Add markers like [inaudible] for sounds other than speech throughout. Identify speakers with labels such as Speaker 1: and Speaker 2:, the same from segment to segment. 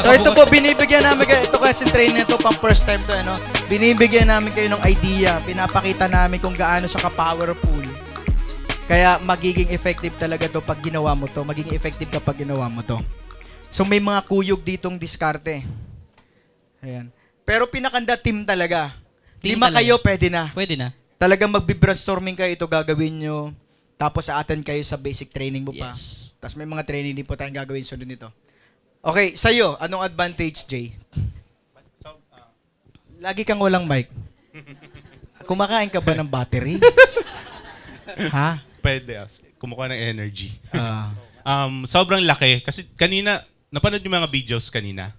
Speaker 1: So ito po, binibigyan namin kayo, ito kasi train ito, pang first time to, ano? Binibigyan namin kayo ng idea, pinapakita namin kung gaano siya ka-powerful. Kaya magiging effective talaga to pag ginawa mo to, magiging effective ka pag ginawa mo to. So may mga kuyog ditong diskarte. Ayan. Pero pinakanda team talaga. Team Lima talaga. kayo, pwede na. Pwede na. Talagang magbi-brainstorming kayo, ito gagawin nyo. Tapos aaten kayo sa basic training mo pa. yes. Tapos may mga training din po tayong gagawin sunod nito. Okay, sa'yo, anong advantage, Jay? Lagi kang walang mic.
Speaker 2: [laughs] Kumakain ka ba ng battery? [laughs] ha? Pwede. as- ah. Kumukuha ng energy. Ah. Um, sobrang laki. Kasi kanina, napanood yung mga videos kanina.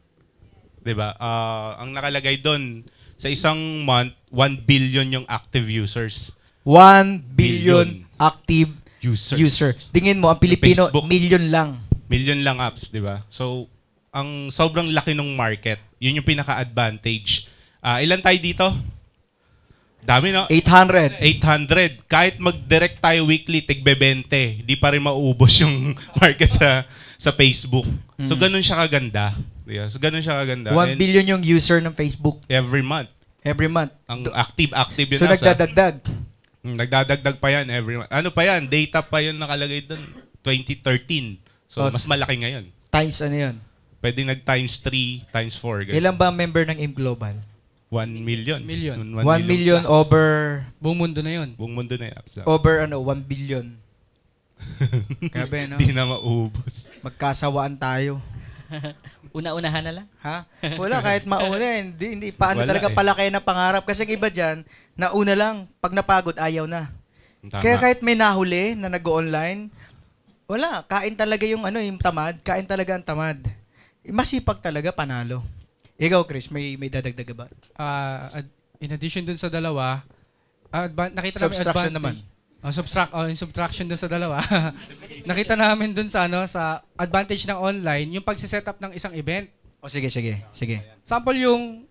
Speaker 2: 'Di ba? Ah, ang nakalagay doon, sa isang month, 1 billion yung active users. 1 billion Billion. active Users. user. Tingin mo, ang Pilipino, million lang million lang apps, di ba? So, ang sobrang laki ng market, yun yung pinaka-advantage. Uh, ilan tayo dito? Dami no? 800. 800. Kahit mag-direct tayo weekly, tigbe-20, hindi pa rin maubos yung [laughs] market sa sa Facebook. Mm-hmm. So, ganun siya kaganda. Yeah, so, ganun siya kaganda. 1 billion yung user ng Facebook. Every month. Every month. Ang active-active yun. So, nagdadagdag. Hmm, nagdadagdag pa yan every month. Ano pa yan? Data pa yun nakalagay doon. 2013. So, oh, mas malaki ngayon. Times ano yun? Pwede nag times 3, times 4. Ganun. Ilan
Speaker 1: ba ang member ng IM Global?
Speaker 2: 1 million. Million. 1 million, million over... Buong mundo na yun. Buong mundo na yun. Over
Speaker 1: ano, 1 billion. [laughs] Grabe, no? Hindi na maubos. Magkasawaan tayo. [laughs]
Speaker 3: Una-unahan na lang? Ha? Wala, kahit mauna. Eh. Hindi, hindi paano Wala, talaga eh. palaki
Speaker 1: ng pangarap. Kasi ang iba dyan, nauna lang. Pag napagod, ayaw na. Tama. Kaya kahit may nahuli na nag-online, wala, kain talaga yung ano, yung tamad, kain talaga ang tamad.
Speaker 4: Masipag talaga panalo. Ikaw, Chris, may may dadagdag ba? Uh, in addition dun sa dalawa, ah, advan- nakita namin subtraction naman. Oh, subtract, oh, yung subtraction dun sa dalawa. [laughs] nakita namin dun sa ano sa advantage ng online, yung pagse-set up ng isang event. O oh, sige, sige, sige. Sample yung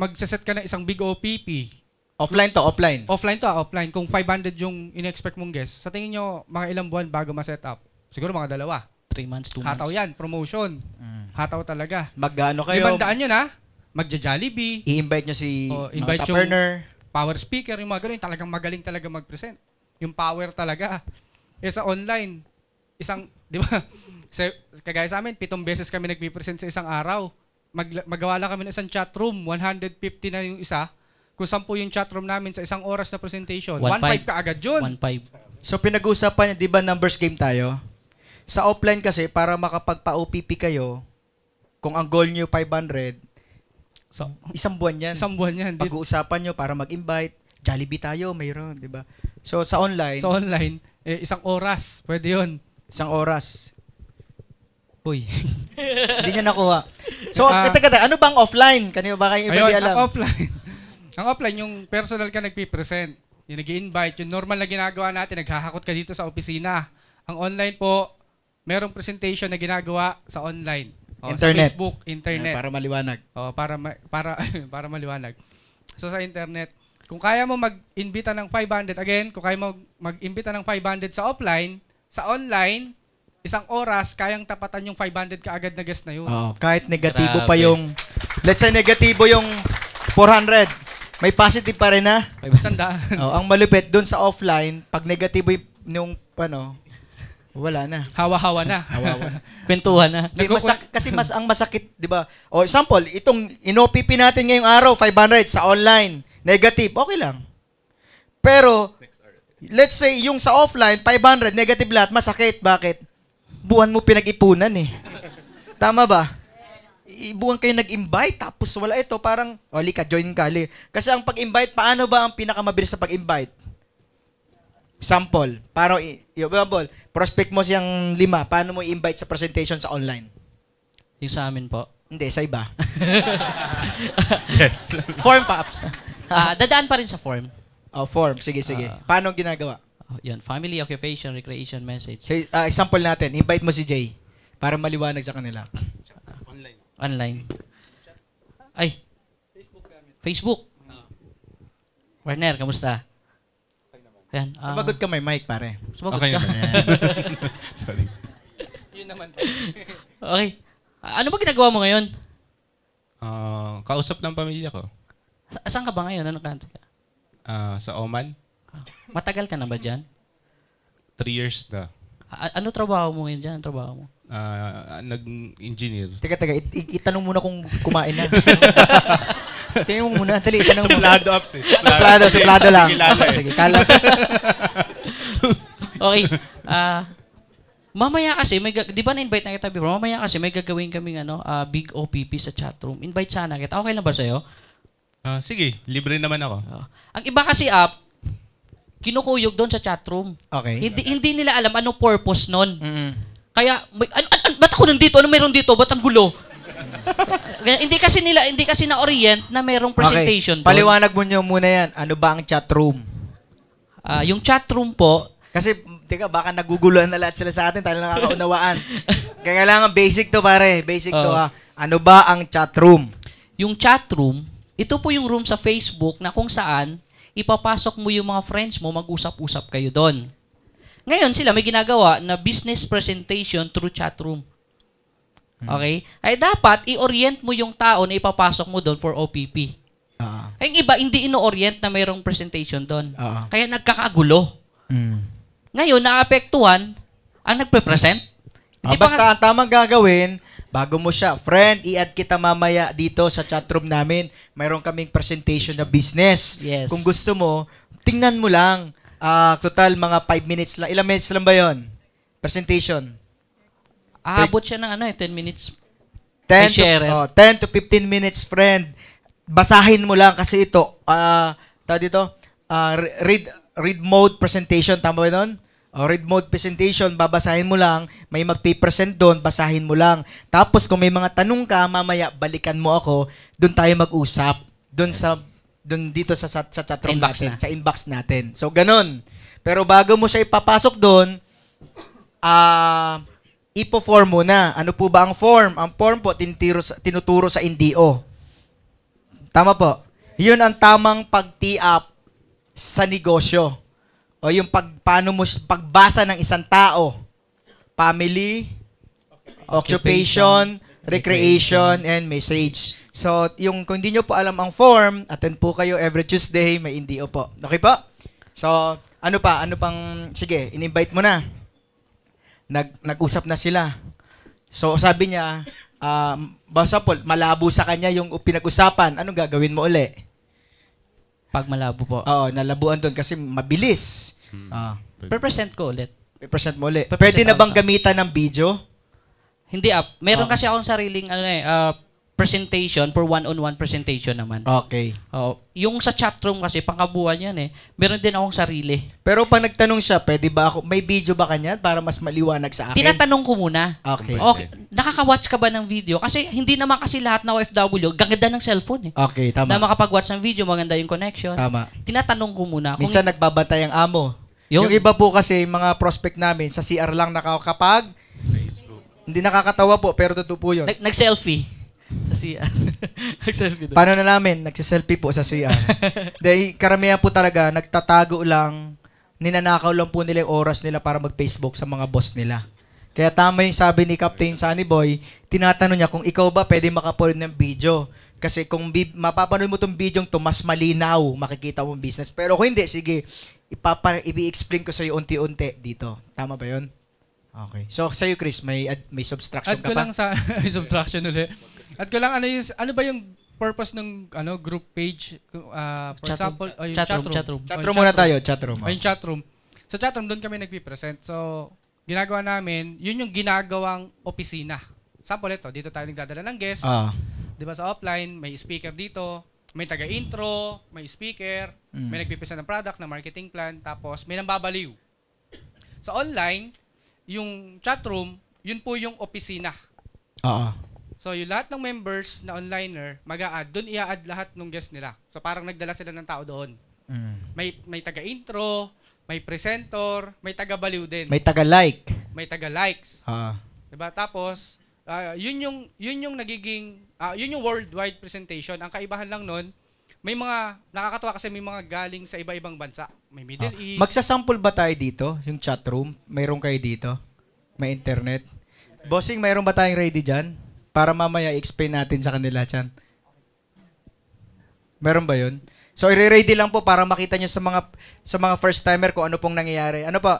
Speaker 4: magse-set ka ng isang big OPP, Offline to, offline. Offline to, ah, offline. Kung 500 yung in-expect mong guest, sa tingin nyo, mga ilang buwan bago ma-set up? Siguro mga dalawa. 3 months, 2 months. Hataw yan, promotion. Mm. Hataw talaga. Magkano kayo? Ibandaan nyo na, ah. magja-jollibee. I-invite nyo si o, invite yung power speaker, yung mga ganun. Talagang magaling talaga mag-present. Yung power talaga. E sa online, isang, [laughs] di ba, sa, kagaya sa amin, pitong beses kami nagpipresent sa isang araw. Mag, magawa kami ng isang chat room, 150 na yung isa kung saan po yung chatroom namin sa isang oras na presentation, 1.5 ka agad
Speaker 1: yun. 1.5. So pinag-uusapan niya, di ba numbers game tayo? Sa offline kasi, para makapagpa-OPP kayo, kung ang goal niyo 500, so, isang buwan yan. Isang buwan yan. Pag-uusapan niyo para mag-invite, Jollibee tayo, mayroon, di ba? So sa online. Sa online, eh,
Speaker 4: isang oras, pwede yun. Isang oras. Uy. [laughs]
Speaker 2: Hindi
Speaker 1: niya nakuha. So, uh, teka, ano bang offline? Kanino ba kayo iba Ayun, ang offline.
Speaker 4: Ang offline, yung personal ka nagpipresent. Yung nag invite yung normal na ginagawa natin, naghahakot ka dito sa opisina. Ang online po, merong presentation na ginagawa sa online. O, oh, internet. Sa Facebook, internet. Uh, para maliwanag. O, oh, para, ma- para, [laughs] para maliwanag. So sa internet, kung kaya mo mag-imbita ng 500, again, kung kaya mo mag-imbita ng 500 sa offline, sa online, isang oras, kayang tapatan yung 500 kaagad na guest na yun. Oh, kahit
Speaker 1: negatibo Grabe. pa yung, let's say negatibo yung 400, may positive pa rin na. May basandaan. Oh, ang malupit doon sa offline, pag negative yung, yung ano, wala na. Hawa-hawa na. Hawa-hawa na. [laughs] Kwentuhan na. Di, masak- kasi mas ang masakit, di ba? O, example, itong inoPP natin ngayong araw, 500 sa online, negative, okay lang. Pero, let's say, yung sa offline, 500, negative lahat, masakit. Bakit? Buwan mo pinag-ipunan eh. Tama ba? ibuwan kayo nag-invite tapos wala ito parang oli oh, ka join ka li. kasi ang pag-invite paano ba ang pinakamabilis sa pag-invite sample paano example prospect mo siyang lima paano mo i-invite sa presentation sa online yung sa amin po hindi sa iba [laughs] yes [laughs] form paps uh, ah, dadaan pa rin sa form oh form sige sige uh,
Speaker 3: paano ginagawa oh, yan family occupation recreation message
Speaker 1: so, uh, ah, example natin invite mo si Jay para maliwanag sa kanila
Speaker 3: Online. Ay. Facebook gamit. Facebook. Uh. Warner, kamusta? Yan. Uh, ah. Sumagot ka may mic, pare. Sumagot okay, ka. [laughs] [laughs] Sorry. Yun naman. okay. Ano ba ginagawa mo ngayon?
Speaker 2: Uh, kausap ng pamilya ko.
Speaker 3: Sa- saan ka ba ngayon? Ano kanto ka?
Speaker 2: Uh, sa Oman.
Speaker 3: matagal ka na ba
Speaker 2: dyan? Three years na.
Speaker 3: A- ano trabaho mo ngayon dyan? Ano trabaho mo?
Speaker 2: uh, nag-engineer. Teka,
Speaker 3: teka. It, it, itanong muna kung kumain na. [laughs] Tingnan mo muna. Dali, itanong muna. Suplado
Speaker 1: up, sis. Eh. Suplado, suplado lang. Sige, ah, eh. kala. [laughs] okay.
Speaker 3: Ah... Uh, Mamaya kasi, may, di ba na-invite na kita before? Mamaya kasi, may gagawin kaming ano, uh, big OPP sa chatroom. Invite sana kita. Okay lang
Speaker 2: ba sa'yo? Uh, sige, libre naman ako. Uh,
Speaker 3: ang iba kasi up, kinukuyog doon sa chatroom. Okay. Hindi, hindi nila alam anong purpose nun. Mm-hmm. Kaya, may, an, an, an, ba't ako nandito? Ano meron dito? Ba't ang gulo? Kaya, hindi kasi nila, hindi kasi na-orient na merong presentation okay. Paliwanag
Speaker 1: mo nyo muna yan. Ano ba ang chat room? Ah, yung chat room po, kasi, teka, baka naguguluhan na lahat sila sa atin, tayo na nakakaunawaan. [laughs] Kaya kailangan basic to pare, basic to uh, ah.
Speaker 3: ha. Ano ba ang chat room? Yung chat room, ito po yung room sa Facebook na kung saan ipapasok mo yung mga friends mo, mag-usap-usap kayo doon. Ngayon sila may ginagawa na business presentation through chat room. Hmm. Okay? Ay dapat i-orient mo yung tao na ipapasok mo doon for OPP. Uh-huh. Ah. Ay iba hindi ino-orient na mayroong presentation doon. Uh-huh. Kaya nagkakagulo. Mm. Ngayon naapektuhan ang nagpe-present. Ah, basta ang tamang gagawin, bago mo siya,
Speaker 1: friend, i-add kita mamaya dito sa chatroom namin. Mayroon kaming presentation na business. Yes. Kung gusto mo, tingnan mo lang Uh, total, mga 5 minutes lang. Ilang minutes lang ba yon? Presentation.
Speaker 3: Aabot ah, siya ng ano eh, 10 minutes. 10 to, eh.
Speaker 1: oh, 10 to 15 minutes, friend. Basahin mo lang kasi ito, ah, uh, dito, uh, read, read mode presentation, tama ba nun? O, oh, read mode presentation, babasahin mo lang. May magpipresent doon, basahin mo lang. Tapos kung may mga tanong ka, mamaya balikan mo ako, doon tayo mag-usap. Doon sa dun dito sa sa, sa chat room inbox natin, na. sa inbox natin. So ganun. Pero bago mo siya ipapasok doon, ah uh, ipo-form muna. Ano po ba ang form? Ang form po tinuturo sa, tinuturo sa NDO. Tama po. 'Yun ang tamang pag up sa negosyo. O yung pag paano mo pagbasa ng isang tao. Family, occupation, occupation recreation, recreation, and message. So, yung kung hindi nyo po alam ang form, attend po kayo every Tuesday, may NDO po. Okay po? So, ano pa? Ano pang, sige, in-invite mo na. Nag, nag-usap na sila. So, sabi niya, um, basta po, malabo sa kanya yung pinag-usapan. Anong gagawin mo uli? Pag malabo po. Oo, nalabuan doon kasi mabilis. Hmm. Uh, ah. present ko ulit. Pre-present mo ulit. Pwede na bang gamitan ng video?
Speaker 3: Hindi up. Ah. Meron uh, kasi akong sariling ano eh, uh, presentation, for one-on-one presentation naman. Okay. Oo. Oh, yung sa chatroom kasi, pangkabuhan yan eh. Meron din akong sarili.
Speaker 1: Pero pag nagtanong siya, pwede ba ako, may video
Speaker 3: ba kanya para mas maliwanag sa akin? Tinatanong ko muna.
Speaker 1: Okay. okay.
Speaker 3: Oh, nakaka-watch ka ba ng video? Kasi hindi naman kasi lahat na OFW, gaganda ng cellphone eh.
Speaker 1: Okay, tama. Na
Speaker 3: makapag-watch ng video, maganda yung connection. Tama. Tinatanong ko muna. Kung Minsan
Speaker 1: nagbabantay ang amo. Yung, yung iba po kasi, mga prospect namin, sa CR lang nakakapag, hindi nakakatawa po, pero totoo po yun.
Speaker 3: nag-selfie. Sa CR. [laughs] Nag-selfie doon. Paano na
Speaker 1: namin? Nag-selfie po sa CR. [laughs] Dahil karamihan po talaga, nagtatago lang, ninanakaw lang po nila yung oras nila para mag-Facebook sa mga boss nila. Kaya tama yung sabi ni Captain Sunny Boy, tinatanong niya kung ikaw ba pwede makapold ng video. Kasi kung bi- mapapanood mo tong video to, mas malinaw makikita mo business. Pero kung hindi, sige, ipapa i-explain ko sa iyo unti-unti dito. Tama ba 'yon? Okay. So sa iyo Chris, may ad- may subtraction Add ka ko pa? lang sa [laughs] subtraction ulit.
Speaker 4: At ko lang, ano, yung, ano ba yung purpose ng ano group page? Uh, for chat example, room. Oh, yung chat, chat room. Chat room, chat room. Chat room tayo, chat room. Oh. Yung oh. chat room. Sa chat room, doon kami nagpi-present So, ginagawa namin, yun yung ginagawang opisina. Sample ito, dito tayo nagdadala ng guest. Ah. Di ba sa offline, may speaker dito, may taga-intro, may speaker, mm. may nagpipresent ng product, ng marketing plan, tapos may nambabaliw. Sa online, yung chat room, yun po yung opisina. Oo. Uh-huh. Ah. So, yung lahat ng members na onliner, mag a doon i-add lahat ng guest nila. So, parang nagdala sila ng tao doon. Mm. May, may taga-intro, may presenter, may taga-baliw din. May taga-like. May taga-likes. Ah. Diba? Tapos, uh, yun yung yun yung nagiging uh, yun yung worldwide presentation. Ang kaibahan lang nun, may mga nakakatawa kasi may mga galing sa iba-ibang bansa. May Middle ah. East.
Speaker 1: Magsasample ba tayo dito? Yung chat room? Mayroon kayo dito? May internet? Bossing, mayroon ba tayong ready dyan? Para mamaya explain natin sa kanila, Chan. Meron ba 'yon? So, i-ready lang po para makita niyo sa mga, sa mga first-timer kung ano pong nangyayari. Ano po?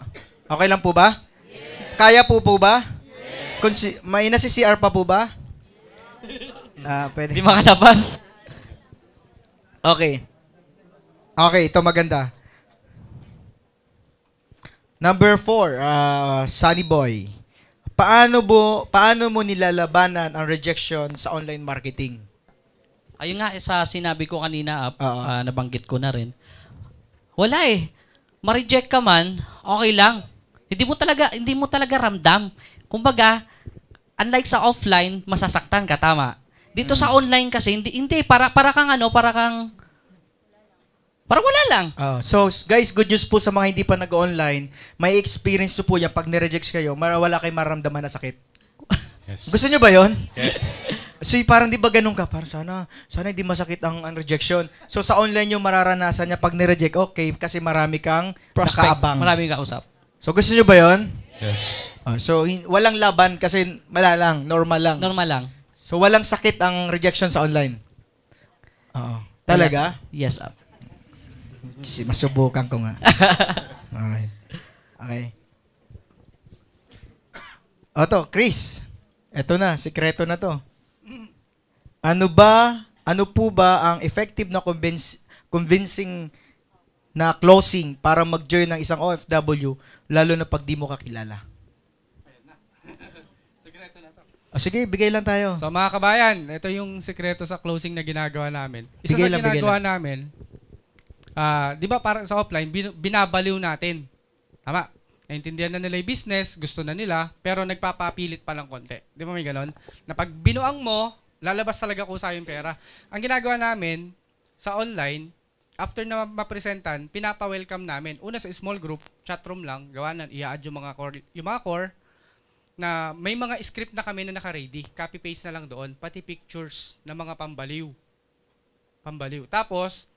Speaker 1: Okay lang po ba? Yes. Kaya po po ba? Yes. Kunsi- may na CR pa po ba? Ah, Ah, pwede. Hindi makalabas. Okay. Okay, ito maganda. Number four, uh, Sunny Boy.
Speaker 3: Paano mo
Speaker 1: paano mo nilalabanan ang rejection sa online marketing?
Speaker 3: Ayun nga eh, sa sinabi ko kanina, uh, uh, nabanggit ko na rin. Wala eh. Ma-reject ka man, okay lang. Hindi mo talaga hindi mo talaga ramdam. Kumbaga, unlike sa offline, masasaktan ka tama. Dito hmm. sa mm. online kasi hindi hindi para para kang ano, para kang Parang wala lang.
Speaker 1: Oh, so, guys, good news po sa mga hindi pa nag-online. May experience po yan pag nireject kayo, wala kayong maramdaman na sakit. Yes. Gusto nyo ba yon? Yes. [laughs] so, parang di ba ganun ka? Parang sana, sana hindi masakit ang, ang rejection. So, sa online nyo mararanasan niya pag nireject, okay, kasi marami kang Prospect. nakaabang. Marami kang kausap. So, gusto nyo ba yon? Yes. Uh, so, walang laban kasi wala lang, normal lang. Normal lang. So, walang sakit ang rejection sa online? Oo. Talaga? Yes. Up. Ah. Masubukan ko nga. [laughs] okay. Okay. Oto, Chris. Ito na, sikreto na to. Ano ba, ano po ba ang effective na convince, convincing na closing para mag-join ng isang OFW, lalo na pag di mo
Speaker 4: kakilala? [laughs] Oh, sige, bigay lang tayo. So mga kabayan, ito yung sikreto sa closing na ginagawa namin. Isa bigay sa lang, ginagawa namin, uh, di ba parang sa offline, bin, binabaliw natin. Tama. Naintindihan na nila yung business, gusto na nila, pero nagpapapilit pa lang konti. Di ba may ganon? Na pag binuang mo, lalabas talaga ko sa yung pera. Ang ginagawa namin sa online, after na mapresentan, pinapa-welcome namin. Una sa small group, chat room lang, gawa na, i-add yung mga core, yung mga core na may mga script na kami na naka-ready. Copy-paste na lang doon, pati pictures na mga pambaliw. Pambaliw. Tapos,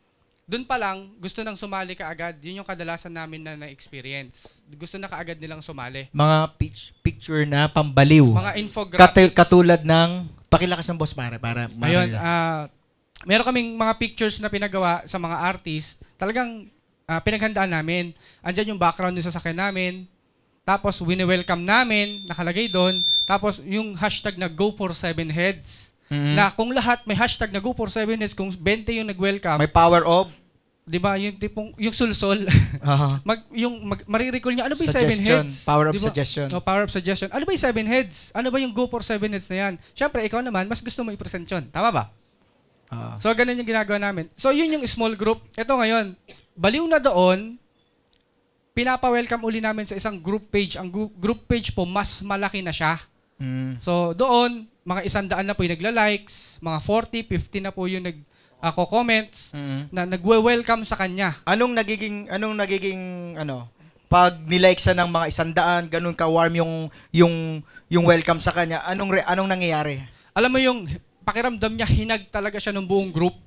Speaker 4: doon pa lang, gusto nang sumali kaagad. Yun yung kadalasan namin na na-experience. Gusto na kaagad nilang sumali.
Speaker 1: Mga pitch, picture na pambaliw. Mga infographics. Kat- katulad ng, pakilakas ng boss para, para Ayun,
Speaker 4: uh, meron kaming mga pictures na pinagawa sa mga artist. Talagang uh, pinaghandaan namin. Andiyan yung background ng sasakyan namin. Tapos, wini-welcome namin, nakalagay doon. Tapos, yung hashtag na go for seven heads Mm-hmm. Na kung lahat may hashtag na Go47is, kung 20 yung nag-welcome. May power of? Di ba? Yung tipong, yung sulsol. Uh-huh. [laughs] mag, yung, mag, marirecall niya, ano ba yung suggestion. heads? Power of diba? suggestion. No, oh, power of suggestion. Ano ba yung 7 heads? Ano ba yung go for seven heads na yan? syempre ikaw naman, mas gusto mo i-present yun. Tama ba? Uh-huh. So, ganun yung ginagawa namin. So, yun yung small group. Ito ngayon, baliw na doon, pinapa-welcome uli namin sa isang group page. Ang group page po, mas malaki na siya. Mm. So doon, mga isandaan na po yung nagla-likes, mga 40, 50 na po yung nag ako ah, comments mm-hmm. na nagwe-welcome sa kanya. Anong nagiging anong nagiging ano pag nilike sa ng mga isandaan,
Speaker 1: ganun ka warm yung yung yung welcome sa kanya. Anong re, anong nangyayari? Alam mo yung
Speaker 4: pakiramdam niya hinag talaga siya ng buong group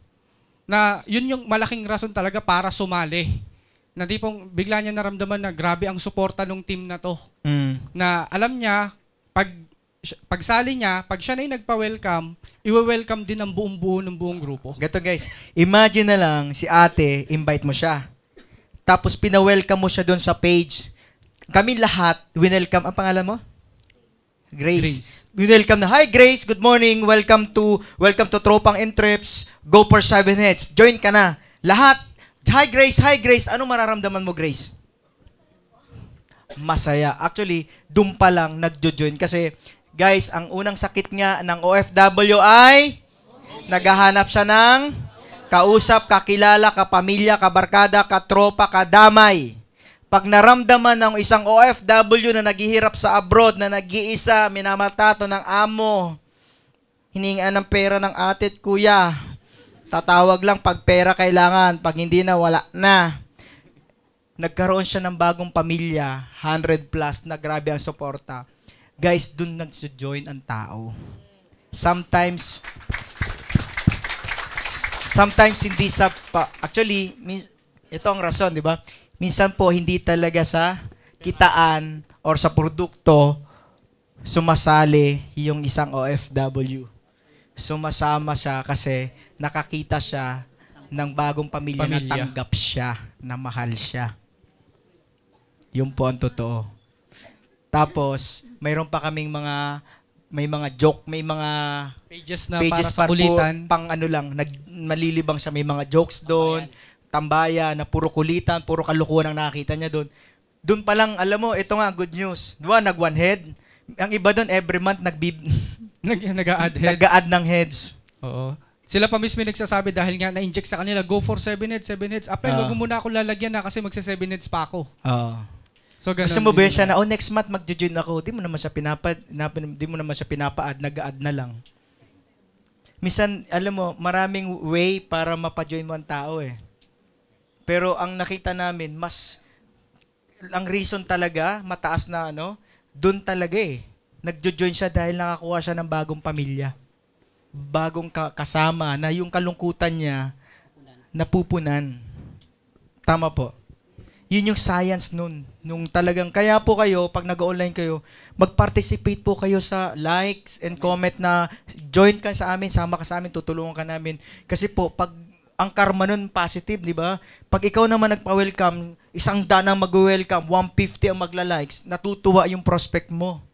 Speaker 4: na yun yung malaking rason talaga para sumali. Na di pong bigla niya naramdaman na grabe ang suporta ng team na to. Mm. Na alam niya pag pagsali niya, pag siya na yung nagpa-welcome, iwa-welcome din ang buong buo ng buong grupo. Gato guys, imagine na lang si ate,
Speaker 1: invite mo siya. Tapos pina-welcome mo siya doon sa page. Kami lahat, winelcome, ang pangalan mo? Grace. Grace. Welcome na. Hi Grace, good morning. Welcome to welcome to Tropang and Trips. Go for 7 heads. Join ka na. Lahat. Hi Grace, hi Grace. Ano mararamdaman mo Grace? Masaya. Actually, doon pa lang nagjo-join kasi Guys, ang unang sakit nga ng OFW ay naghahanap siya ng kausap, kakilala, kapamilya, kabarkada, katropa, kadamay. Pag naramdaman ng isang OFW na naghihirap sa abroad, na nag-iisa, minamatato ng amo, hiningaan ng pera ng ate't kuya, tatawag lang pag pera kailangan, pag hindi na, wala na. Nagkaroon siya ng bagong pamilya, 100 plus, na grabe ang suporta guys, dun nagsujoin ang tao. Sometimes, sometimes hindi sa, pa, actually, min, ito ang rason, di ba? Minsan po, hindi talaga sa kitaan or sa produkto sumasali yung isang OFW. Sumasama siya kasi nakakita siya ng bagong pamilya, pamilya. na tanggap siya, na mahal siya. Yun po ang totoo. Tapos, mayroon pa kaming mga may mga joke, may mga pages na pages para sa kulitan. Po, pang ano lang, nag, malilibang siya. May mga jokes doon, tambaya na puro kulitan, puro kalukuhan ang nakita niya doon. Doon pa lang, alam mo, ito nga, good
Speaker 4: news. Diba, nag one head. Ang iba doon, every month, nag [laughs] nag, nag add head. nag add ng heads. Oo. Sila pa mismo nagsasabi dahil nga na-inject sa kanila, go for 7 heads, 7 heads. Apel, uh. Ah. wag mo muna ako lalagyan na kasi magsa 7 heads pa ako. Oo. Uh. Ah. So, ganun, Gusto mo ba yun siya na, oh, next
Speaker 1: month magjo-join ako. Di mo naman siya pinapa, na, di mo naman siya pinapa-add, nag-add na lang. Misan, alam mo, maraming way para mapajoin mo ang tao eh. Pero ang nakita namin, mas, ang reason talaga, mataas na ano, doon talaga eh. Nagjo-join siya dahil nakakuha siya ng bagong pamilya. Bagong ka- kasama na yung kalungkutan niya napupunan. Tama po. Yun yung science nun. Nung talagang, kaya po kayo, pag nag-online kayo, mag-participate po kayo sa likes and comment na join ka sa amin, sama ka sa amin, tutulungan ka namin. Kasi po, pag ang karma nun positive, di ba? Pag ikaw naman nagpa-welcome, isang daan mag-welcome, 150 ang magla-likes, natutuwa yung prospect mo.